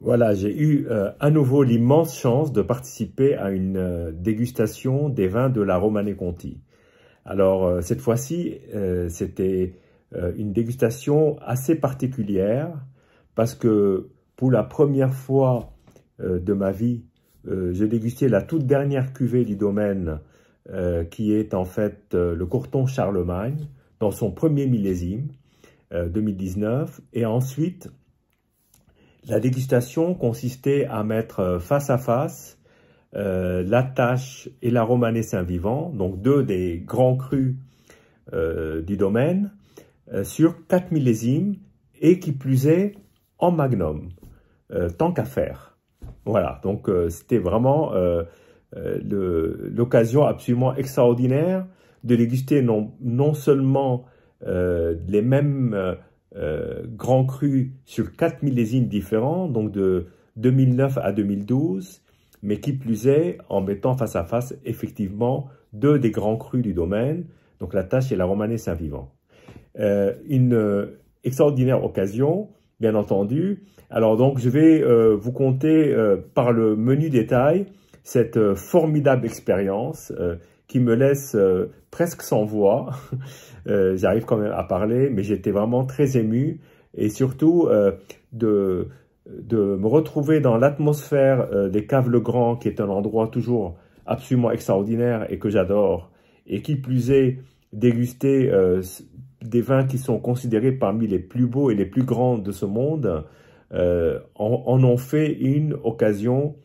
voilà, j'ai eu euh, à nouveau l'immense chance de participer à une euh, dégustation des vins de la Romanée Conti. Alors, euh, cette fois-ci, c'était une dégustation assez particulière parce que pour la première fois de ma vie, euh, j'ai dégusté la toute dernière cuvée du domaine, euh, qui est en fait euh, le Courton Charlemagne, dans son premier millésime 2019. Et ensuite, la dégustation consistait à mettre face à face la tâche et la romanée Saint-Vivant, donc deux des grands crus du domaine, sur quatre millésimes et qui plus est en magnum, tant qu'à faire. Voilà, donc euh, c'était vraiment euh, euh, l'occasion absolument extraordinaire de déguster non, non seulement les mêmes grands crus sur quatre millésimes différents, donc de 2009 à 2012, mais qui plus est en mettant face à face effectivement deux des grands crus du domaine, donc la Tâche et la Romanée Saint-Vivant. une extraordinaire occasion bien entendu. Alors donc, je vais euh, vous compter euh, par le menu détail cette euh, formidable expérience qui me laisse presque sans voix. J'arrive quand même à parler, mais j'étais vraiment très ému et surtout de, de me retrouver dans l'atmosphère des Caves Le Grand, qui est un endroit toujours absolument extraordinaire et que j'adore, et qui plus est déguster des vins qui sont considérés parmi les plus beaux et les plus grands de ce monde euh, en, ont fait une occasion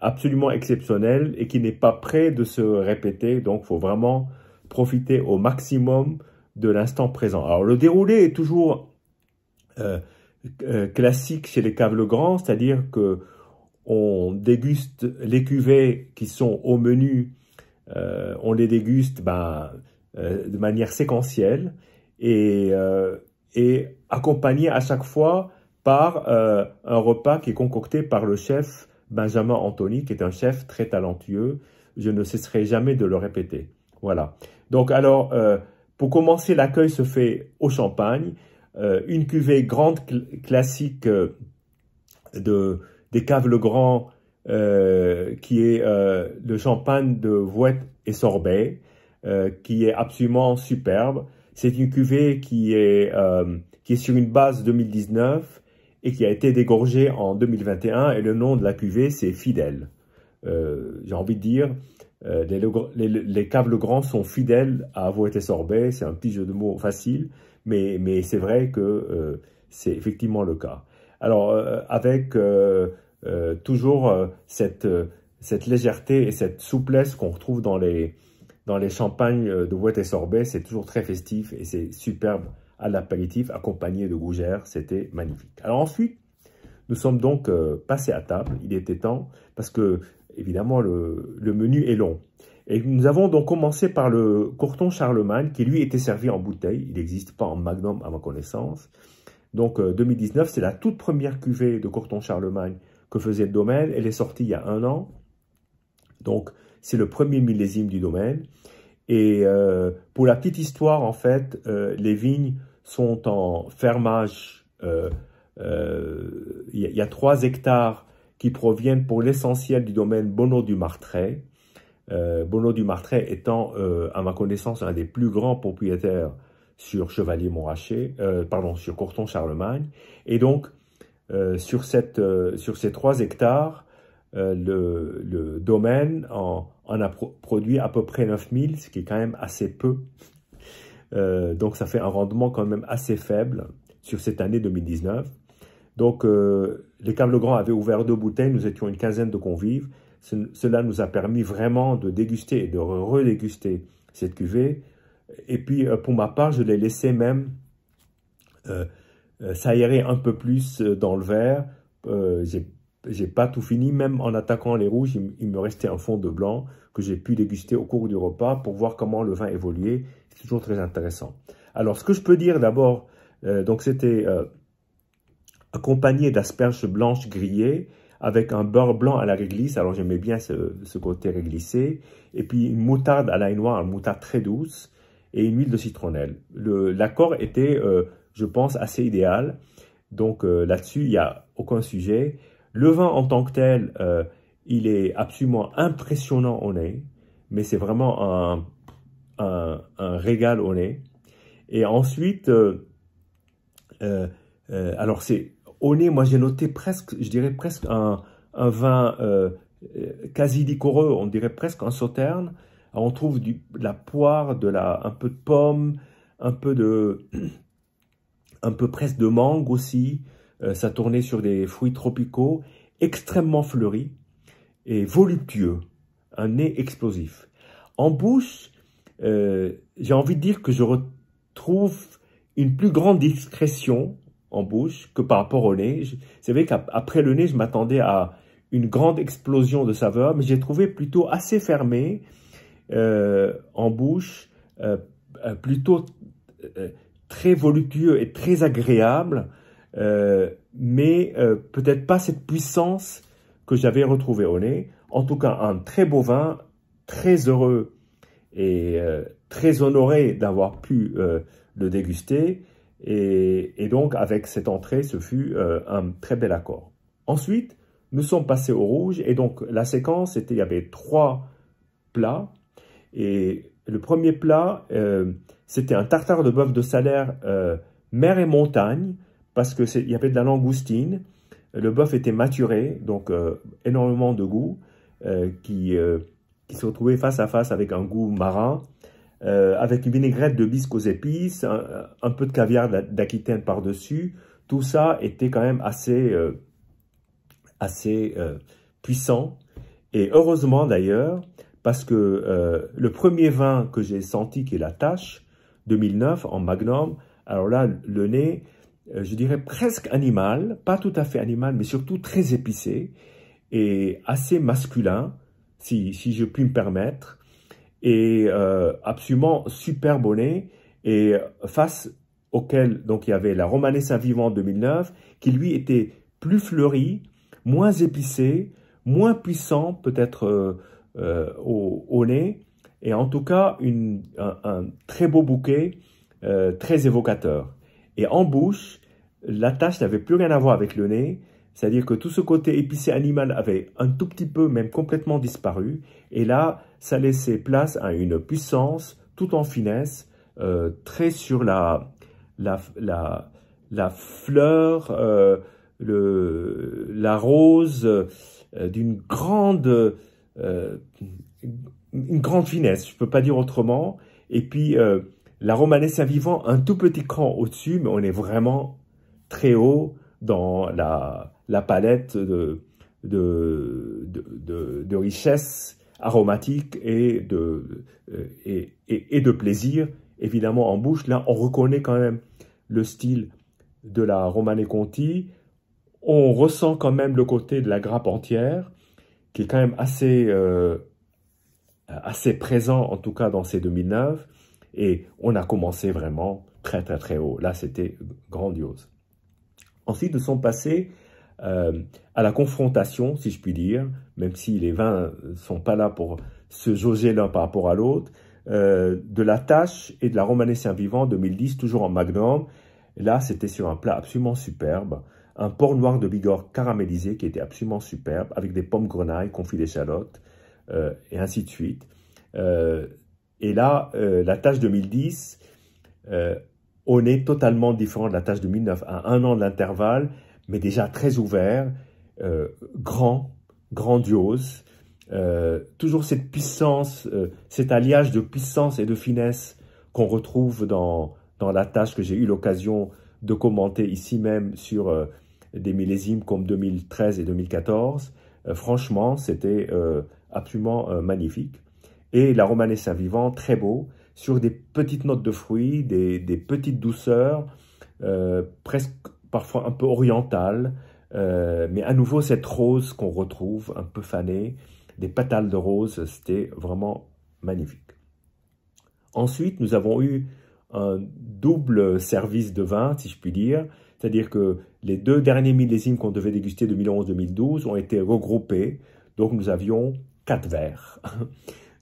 absolument exceptionnelle et qui n'est pas près de se répéter. Donc, il faut vraiment profiter au maximum de l'instant présent. Alors, le déroulé est toujours euh, euh, classique chez les caves le grand c'est-à-dire que on déguste les cuvées qui sont au menu, on les déguste ben, de manière séquentielle et, euh, et accompagné à chaque fois par euh, un repas qui est concocté par le chef Benjamin Anthony, qui est un chef très talentueux. Je ne cesserai jamais de le répéter. Voilà. Donc alors, euh, pour commencer, l'accueil se fait au champagne. Euh, une cuvée grande classique euh, de, des caves Le Grand euh, qui est euh, le champagne de Vouette et Sorbet, qui est absolument superbe. C'est une cuvée qui est, euh, qui est sur une base 2019 et qui a été dégorgée en 2021. Et le nom de la cuvée, c'est Fidèle. Euh, j'ai envie de dire, euh, les, les, les, caves sont fidèles à avoir été sorbés C'est un petit jeu de mots facile, mais, mais c'est vrai que c'est effectivement le cas. Alors, avec toujours cette, cette légèreté et cette souplesse qu'on retrouve dans les, dans les champagnes euh, de boîte et sorbet, c'est toujours très festif et c'est superbe à l'apéritif, accompagné de gougères, c'était magnifique. Alors ensuite, nous sommes donc euh, passés à table, il était temps, parce que, évidemment, le, menu est long. Et nous avons donc commencé par le courton Charlemagne, qui lui était servi en bouteille, il n'existe pas en magnum à ma connaissance. Donc 2019, euh, c'est la toute première cuvée de courton Charlemagne que faisait le domaine, elle est sortie il y a un an. Donc c'est le premier millésime du domaine. Et euh, pour la petite histoire, en fait, euh, les vignes sont en fermage. Euh, il euh, y, a trois hectares qui proviennent pour l'essentiel du domaine Bonneau du Martrais. Bonneau du Martrais étant, à ma connaissance, un des plus grands propriétaires sur Chevalier Montrachet, pardon, sur Courton Charlemagne. Et donc, sur, cette, sur ces trois hectares, euh, le, domaine en, a produit à peu près 9000, ce qui est quand même assez peu. Euh, donc ça fait un rendement quand même assez faible sur cette année 2019. Donc euh, les câbles grands avaient ouvert deux bouteilles, nous étions une quinzaine de convives. cela nous a permis vraiment de déguster et de redéguster cette cuvée. Et puis pour ma part, je l'ai laissé même s'aérer un peu plus dans le verre j'ai pas tout fini, même en attaquant les rouges, il, me restait un fond de blanc que j'ai pu déguster au cours du repas pour voir comment le vin évoluait. C'est toujours très intéressant. Alors, ce que je peux dire d'abord, euh, donc c'était euh, accompagné d'asperges blanches grillées avec un beurre blanc à la réglisse. Alors, j'aimais bien ce, ce, côté réglissé. Et puis, une moutarde à l'ail noir, une moutarde très douce et une huile de citronnelle. L'accord était, euh, je pense, assez idéal. Donc, là-dessus, il n'y a aucun sujet. Le vin en tant que tel, euh, il est absolument impressionnant au nez, mais c'est vraiment un, régal au nez. Et ensuite, euh, euh, alors c'est au nez, moi j'ai noté presque, je dirais presque un, vin quasi décoreux, on dirait presque un sauterne. on trouve de la poire, de la, un peu de pomme, un peu de, un peu presque de mangue aussi. Euh, ça tournait sur des fruits tropicaux extrêmement fleuris et voluptueux, un nez explosif. En bouche, euh, j'ai envie de dire que je retrouve une plus grande discrétion en bouche que par rapport au nez. C'est vrai qu'après le nez, je m'attendais à une grande explosion de saveur, mais j'ai trouvé plutôt assez fermé euh, en bouche, plutôt très voluptueux et très agréable euh, mais euh, peut-être pas cette puissance que j'avais retrouvée au nez. En tout cas, un très beau vin, très heureux et euh, très honoré d'avoir pu le déguster. Et, donc, avec cette entrée, ce fut un très bel accord. Ensuite, nous sommes passés au rouge et donc la séquence était, il y avait trois plats et le premier plat, c'était un tartare de bœuf de salaire mer et montagne parce qu'il y avait de la langoustine, le bœuf était maturé, donc euh, énormément de goût, euh, euh, qui, se retrouvait face à face avec un goût marin, avec une vinaigrette de bisque aux épices, un, peu de caviar d'Aquitaine par-dessus. Tout ça était quand même assez, assez puissant. Et heureusement d'ailleurs, parce que le premier vin que j'ai senti, qui est la Tâche, 2009, en Magnum, alors là, le nez, euh, je dirais presque animal, pas tout à fait animal, mais surtout très épicé et assez masculin, si, je puis me permettre, et euh, absolument super bonnet, et face auquel donc il y avait la Romanessa Vivant 2009, qui lui était plus fleuri, moins épicé, moins puissant peut-être euh, au, nez, et en tout cas un très beau bouquet, très évocateur. Et en bouche, la tache n'avait plus rien à voir avec le nez, c'est-à-dire que tout ce côté épicé animal avait un tout petit peu, même complètement disparu, et là, ça laissait place à une puissance, tout en finesse, euh, très sur la, la, la, fleur, euh, le, la rose, euh, d'une grande, une grande finesse, je ne peux pas dire autrement, et puis la Romanée saint vivant, un tout petit cran au-dessus, mais on est vraiment très haut dans la, palette de, de, de, richesse aromatique et de, euh, et, plaisir, évidemment, en bouche. Là, on reconnaît quand même le style de la Romanée Conti. On ressent quand même le côté de la grappe entière, qui est quand même assez, euh, assez présent, en tout cas dans ces 2009. Et on a commencé vraiment très très très haut. Là, c'était grandiose. Ensuite, nous sommes passés euh, à la confrontation, si je puis dire, même si les vins ne sont pas là pour se jauger l'un par rapport à l'autre, euh, de la tâche et de la saint vivant 2010, toujours en magnum. Là, c'était sur un plat absolument superbe, un porc noir de Bigorre caramélisé qui était absolument superbe, avec des pommes grenailles, confit d'échalotes, euh, et ainsi de suite. Et là, euh, la tâche 2010, euh, on est totalement différent de la tâche 2009, à un an de l'intervalle, mais déjà très ouvert, euh, grand, grandiose, toujours cette puissance, cet alliage de puissance et de finesse qu'on retrouve dans, dans la tâche que j'ai eu l'occasion de commenter ici même sur des millésimes comme 2013 et 2014. franchement, c'était absolument magnifique. Et la à vivant, très beau, sur des petites notes de fruits, des, petites douceurs, euh, presque parfois un peu orientales, euh, mais à nouveau cette rose qu'on retrouve un peu fanée, des pétales de rose, c'était vraiment magnifique. Ensuite, nous avons eu un double service de vin, si je puis dire, c'est-à-dire que les deux derniers millésimes qu'on devait déguster 2011-2012 ont été regroupés, donc nous avions quatre verres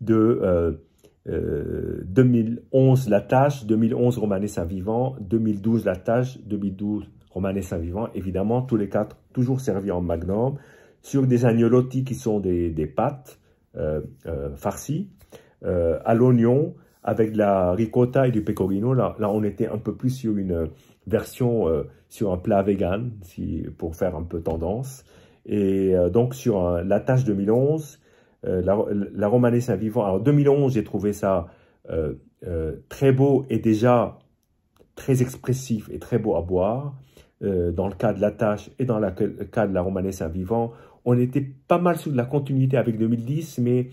de 2011 euh, euh, La Tâche, 2011 Romanet Saint-Vivant, 2012 La Tâche, 2012 Romanet Saint-Vivant, évidemment, tous les quatre toujours servis en magnum, sur des agnolotti qui sont des, pâtes euh, farcies, à l'oignon, avec de la ricotta et du pecorino. Là, on était un peu plus sur une version, sur un plat vegan, si, pour faire un peu tendance. Et donc, sur La Tâche 2011, euh, la, la Romanée Saint-Vivant. Alors, 2011, j'ai trouvé ça euh, euh, très beau et déjà très expressif et très beau à boire. dans le cas de la tâche et dans le cas de la Romanée Saint-Vivant, on était pas mal sous de la continuité avec 2010, mais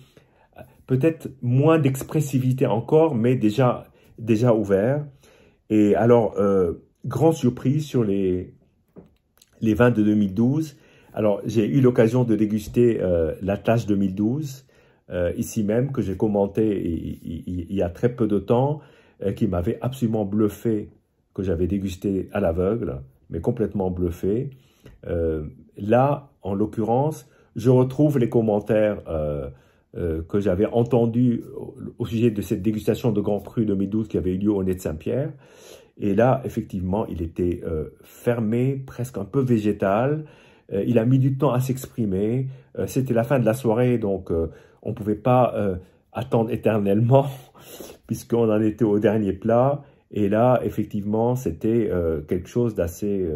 peut-être moins d'expressivité encore, mais déjà, déjà ouvert. Et alors, grande surprise sur les, les vins de 2012, alors, j'ai eu l'occasion de déguster euh, la tâche 2012, euh, ici même, que j'ai commenté il, y a très peu de temps, euh, qui m'avait absolument bluffé, que j'avais dégusté à l'aveugle, mais complètement bluffé. là, en l'occurrence, je retrouve les commentaires que j'avais entendus au, sujet de cette dégustation de Grand Cru 2012 qui avait eu lieu au Nez de Saint-Pierre. Et là, effectivement, il était fermé, presque un peu végétal. Euh, il a mis du temps à s'exprimer. Euh, c'était la fin de la soirée, donc euh, on ne pouvait pas attendre éternellement, puisqu'on en était au dernier plat. Et là, effectivement, c'était quelque chose d'assez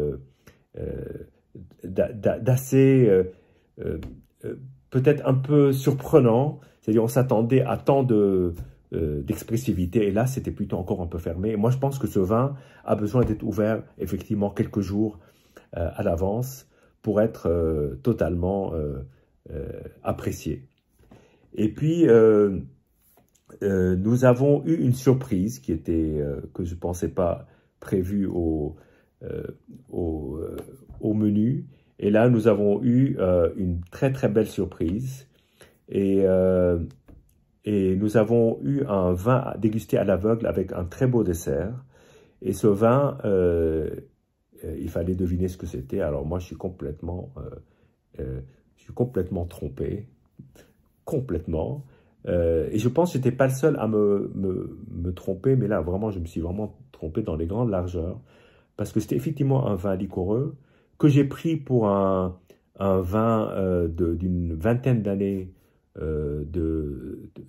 peut-être un peu surprenant. C'est-à-dire, on s'attendait à tant d'expressivité et là c'était plutôt encore un peu fermé moi je pense que ce vin a besoin d'être ouvert effectivement quelques jours à l'avance pour être euh, totalement euh, euh, apprécié. Et puis, nous avons eu une surprise qui était, que je ne pensais pas prévue au, au, au, menu. Et là, nous avons eu une très, très belle surprise. Et et nous avons eu un vin dégusté à l'aveugle avec un très beau dessert. Et ce vin euh, euh, il fallait deviner ce que c'était. Alors moi, je suis complètement, euh, euh, je suis complètement trompé, complètement. et je pense que j'étais pas le seul à me, tromper, mais là, vraiment, je me suis vraiment trompé dans les grandes largeurs, parce que c'était effectivement un vin liquoreux que j'ai pris pour un, vin d'une vingtaine d'années de,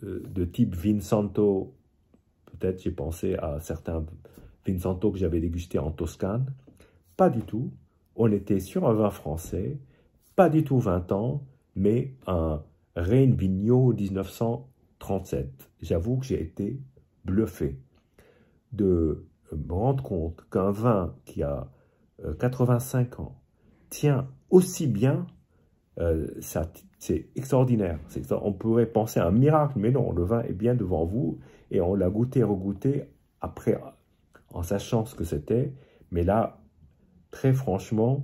de, type Vincento. peut-être j'ai pensé à certains Santo que j'avais dégusté en Toscane. Pas du tout. On était sur un vin français, pas du tout 20 ans, mais un Reine 1937. J'avoue que j'ai été bluffé de me rendre compte qu'un vin qui a 85 euh, ans tient aussi bien, euh, c'est extraordinaire. On pourrait penser à un miracle, mais non, le vin est bien devant vous et on l'a goûté, regoûté après en sachant ce que c'était. Mais là, très franchement,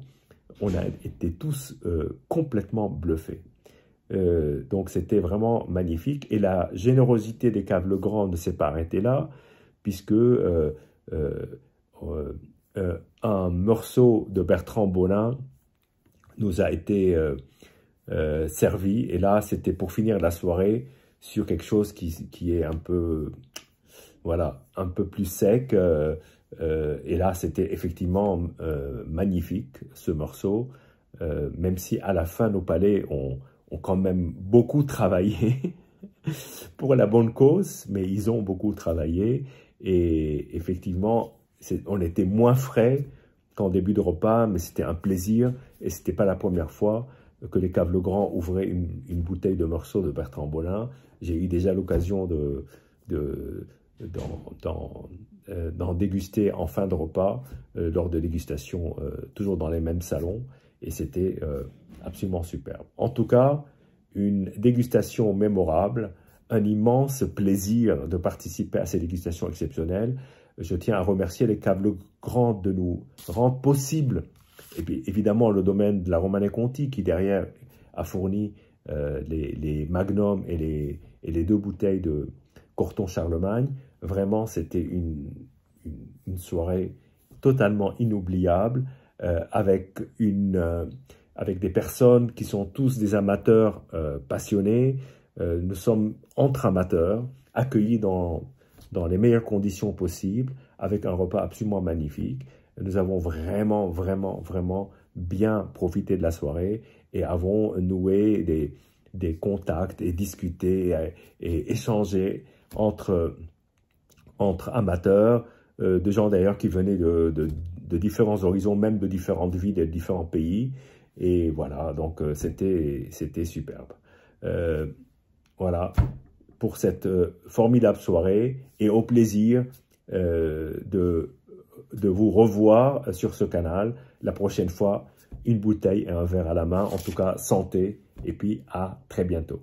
on a été tous euh, complètement bluffés. Euh, donc c'était vraiment magnifique. Et la générosité des caves grand ne s'est pas arrêtée là, puisque euh, un morceau de Bertrand Bonin nous a été servi. Et là, c'était pour finir la soirée sur quelque chose qui, qui, est un peu, voilà, un peu plus sec. Euh, et là, c'était effectivement euh, magnifique, ce morceau, euh, même si à la fin, nos palais ont, quand même beaucoup travaillé pour la bonne cause, mais ils ont beaucoup travaillé. Et effectivement, on était moins frais qu'en début de repas, mais c'était un plaisir, et ce n'était pas la première fois que les caves Legrand ouvraient une, bouteille de morceaux de Bertrand Bolin. J'ai eu déjà l'occasion de, de, euh, d'en déguster en fin de repas, euh, lors de dégustations euh, toujours dans les mêmes salons, et c'était absolument superbe. En tout cas, une dégustation mémorable, un immense plaisir de participer à ces dégustations exceptionnelles. Je tiens à remercier les câbles grands de nous rendre possible, et puis évidemment le domaine de la Romanée Conti qui derrière a fourni les, les magnums et les, et les deux bouteilles de Corton Charlemagne, Vraiment, c'était une, soirée totalement inoubliable euh, avec, une, euh, avec des personnes qui sont tous des amateurs euh, passionnés. nous sommes entre amateurs, accueillis dans, dans les meilleures conditions possibles, avec un repas absolument magnifique. Nous avons vraiment, vraiment, vraiment bien profité de la soirée et avons noué des, des contacts et discuté et échangé entre entre amateurs, euh, de gens d'ailleurs qui venaient de, différents horizons, même de différentes villes et de différents pays. Et voilà, donc euh, c'était superbe. Euh, voilà, pour cette formidable soirée et au plaisir de, de vous revoir sur ce canal. La prochaine fois, une bouteille et un verre à la main. En tout cas, santé et puis à très bientôt.